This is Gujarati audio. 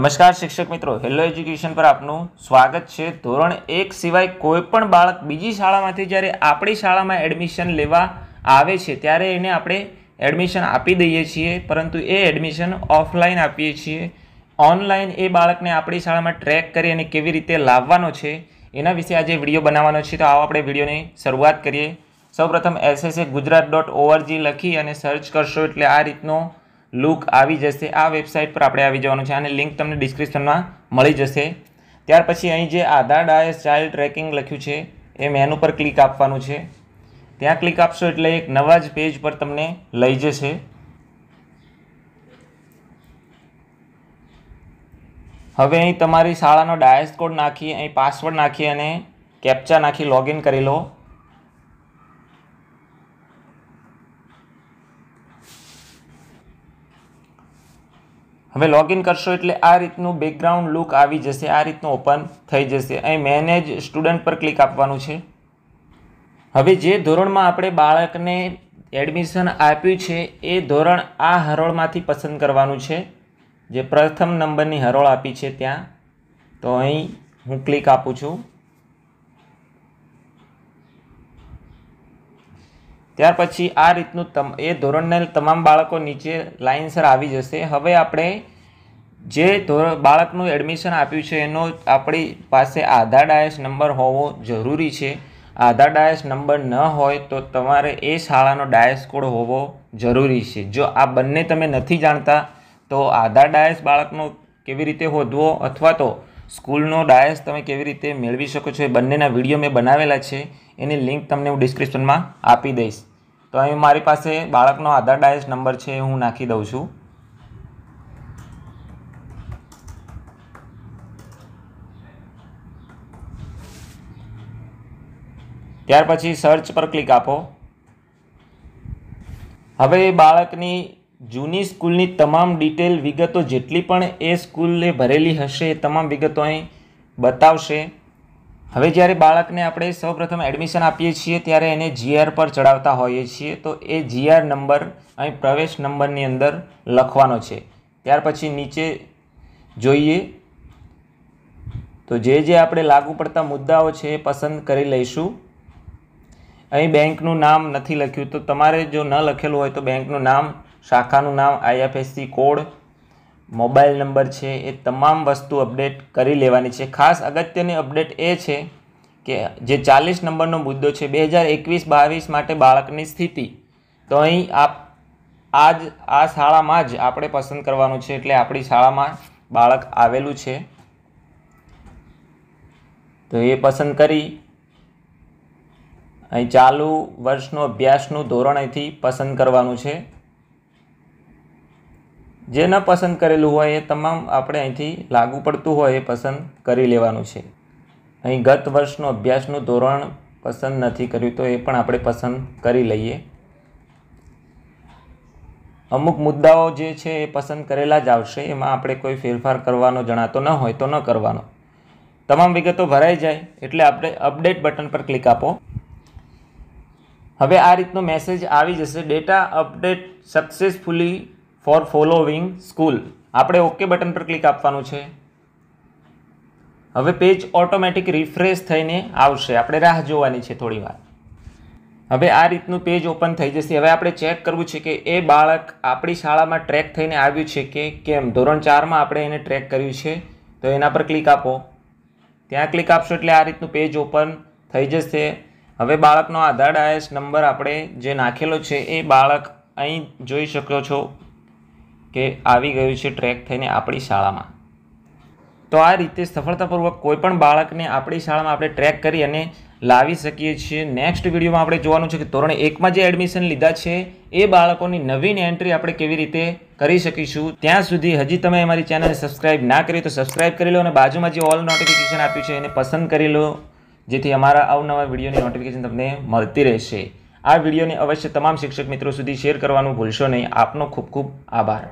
નમસ્કાર શિક્ષક મિત્રો હેલો એજ્યુકેશન પર આપનું સ્વાગત છે ધોરણ એક સિવાય કોઈપણ બાળક બીજી શાળામાંથી જ્યારે આપણી શાળામાં એડમિશન લેવા આવે છે ત્યારે એને આપણે એડમિશન આપી દઈએ છીએ પરંતુ એ એડમિશન ઓફલાઈન આપીએ છીએ ઓનલાઈન એ બાળકને આપણી શાળામાં ટ્રેક કરી અને કેવી રીતે લાવવાનો છે એના વિશે આજે વિડીયો બનાવવાનો છે તો આવો આપણે વિડીયોની શરૂઆત કરીએ સૌપ્રથમ એસએસએ ગુજરાત ડોટ ઓઆરજી લખી અને સર્ચ કરશો એટલે આ રીતનો લુક આવી જશે આ વેબસાઇટ પર આપણે આવી જવાનું છે અને લિંક તમને ડિસ્ક્રિપ્શનમાં મળી જશે ત્યાર પછી અહીં જે આધાર ડાયસ ચાઇલ્ડ ટ્રેકિંગ લખ્યું છે એ મેનુ પર ક્લિક આપવાનું છે ત્યાં ક્લિક આપશો એટલે એક નવા જ પેજ પર તમને લઈ જશે હવે અહીં તમારી શાળાનો ડાયસ કોડ નાખી અહીં પાસવર્ડ નાખી અને કેપ્ચા નાખી લોગિન કરી લો હવે લોગિન કરશો એટલે આ રીતનું બેકગ્રાઉન્ડ લુક આવી જશે આ રીતનું ઓપન થઈ જશે અહીં મેનેજ સ્ટુડન્ટ પર ક્લિક આપવાનું છે હવે જે ધોરણમાં આપણે બાળકને એડમિશન આપ્યું છે એ ધોરણ આ હરોળમાંથી પસંદ કરવાનું છે જે પ્રથમ નંબરની હરોળ આપી છે ત્યાં તો અહીં હું ક્લિક આપું છું ત્યાર પછી આ રીતનું તમ એ ધોરણને તમામ બાળકો નીચે લાઇનસર આવી જશે હવે આપણે જે ધોરણ બાળકનું એડમિશન આપ્યું છે એનો આપણી પાસે આધાર ડાયસ નંબર હોવો જરૂરી છે આધાર ડાયસ નંબર ન હોય તો તમારે એ શાળાનો ડાયસ કોડ હોવો જરૂરી છે જો આ બંને તમે નથી જાણતા તો આધાર ડાયસ બાળકનો કેવી રીતે હોદવો અથવા તો સ્કૂલનો ડાયસ તમે કેવી રીતે મેળવી શકો છો એ બંનેના વિડીયો મેં બનાવેલા છે એની લિંક તમને હું ડિસ્ક્રિપ્શનમાં આપી દઈશ તો અહીં મારી પાસે બાળકનો આધાર ડાયસ નંબર છે હું નાખી દઉં છું ત્યાર પછી સર્ચ પર ક્લિક આપો હવે બાળકની જૂની સ્કૂલની તમામ ડિટેલ વિગતો જેટલી પણ એ સ્કૂલે ભરેલી હશે એ તમામ વિગતો અહીં બતાવશે હવે જ્યારે બાળકને આપણે સૌપ્રથમ એડમિશન આપીએ છીએ ત્યારે એને જીઆર પર ચડાવતા હોઈએ છીએ તો એ જીઆર નંબર અહીં પ્રવેશ નંબરની અંદર લખવાનો છે ત્યાર પછી નીચે જોઈએ તો જે જે આપણે લાગુ પડતા મુદ્દાઓ છે એ પસંદ કરી લઈશું અહીં બેંકનું નામ નથી લખ્યું તો તમારે જો ન લખેલું હોય તો બેંકનું નામ શાખાનું નામ આઈએફએસસી કોડ મોબાઈલ નંબર છે એ તમામ વસ્તુ અપડેટ કરી લેવાની છે ખાસ અગત્યની અપડેટ એ છે કે જે ચાલીસ નંબરનો મુદ્દો છે બે હજાર એકવીસ બાવીસ માટે બાળકની સ્થિતિ તો અહીં આપ આજ આ શાળામાં જ આપણે પસંદ કરવાનું છે એટલે આપણી શાળામાં બાળક આવેલું છે તો એ પસંદ કરી અહીં ચાલુ વર્ષનો અભ્યાસનું ધોરણ અહીંથી પસંદ કરવાનું છે જે ન પસંદ કરેલું હોય એ તમામ આપણે અહીંથી લાગુ પડતું હોય એ પસંદ કરી લેવાનું છે અહીં ગત વર્ષનો અભ્યાસનું ધોરણ પસંદ નથી કર્યું તો એ પણ આપણે પસંદ કરી લઈએ અમુક મુદ્દાઓ જે છે એ પસંદ કરેલા જ આવશે એમાં આપણે કોઈ ફેરફાર કરવાનો જણાતો ન હોય તો ન કરવાનો તમામ વિગતો ભરાઈ જાય એટલે આપણે અપડેટ બટન પર ક્લિક આપો હવે આ રીતનો મેસેજ આવી જશે data update successfully for following school આપણે ઓકે બટન પર ક્લિક આપવાનું છે હવે પેજ ઓટોમેટિક રિફ્રેશ થઈને આવશે આપણે રાહ જોવાની છે થોડી વાર હવે આ રીતનું પેજ ઓપન થઈ જશે હવે આપણે ચેક કરવું છે કે એ બાળક આપણી શાળામાં ટ્રેક થઈને આવ્યું છે કે કેમ ધોરણ ચારમાં આપણે એને ટ્રેક કર્યું છે તો એના પર ક્લિક આપો ત્યાં ક્લિક આપશો એટલે આ રીતનું પેજ ઓપન થઈ જશે હવે બાળકનો આધાર ડાયસ નંબર આપણે જે નાખેલો છે એ બાળક અહીં જોઈ શકો છો કે આવી ગયું છે ટ્રેક થઈને આપણી શાળામાં તો આ રીતે સફળતાપૂર્વક કોઈપણ બાળકને આપણી શાળામાં આપણે ટ્રેક કરી અને લાવી શકીએ છીએ નેક્સ્ટ વિડીયોમાં આપણે જોવાનું છે કે ધોરણ એકમાં જે એડમિશન લીધા છે એ બાળકોની નવીન એન્ટ્રી આપણે કેવી રીતે કરી શકીશું ત્યાં સુધી હજી તમે અમારી ચેનલને સબસ્ક્રાઇબ ના કરી તો સબસ્ક્રાઇબ કરી લો અને બાજુમાં જે ઓલ નોટિફિકેશન આપ્યું છે એને પસંદ કરી લો જેથી અમારા અવનવા વિડીયોની નોટિફિકેશન તમને મળતી રહેશે આ વિડીયોને અવશ્ય તમામ શિક્ષક મિત્રો સુધી શેર કરવાનું ભૂલશો નહીં આપનો ખૂબ ખૂબ આભાર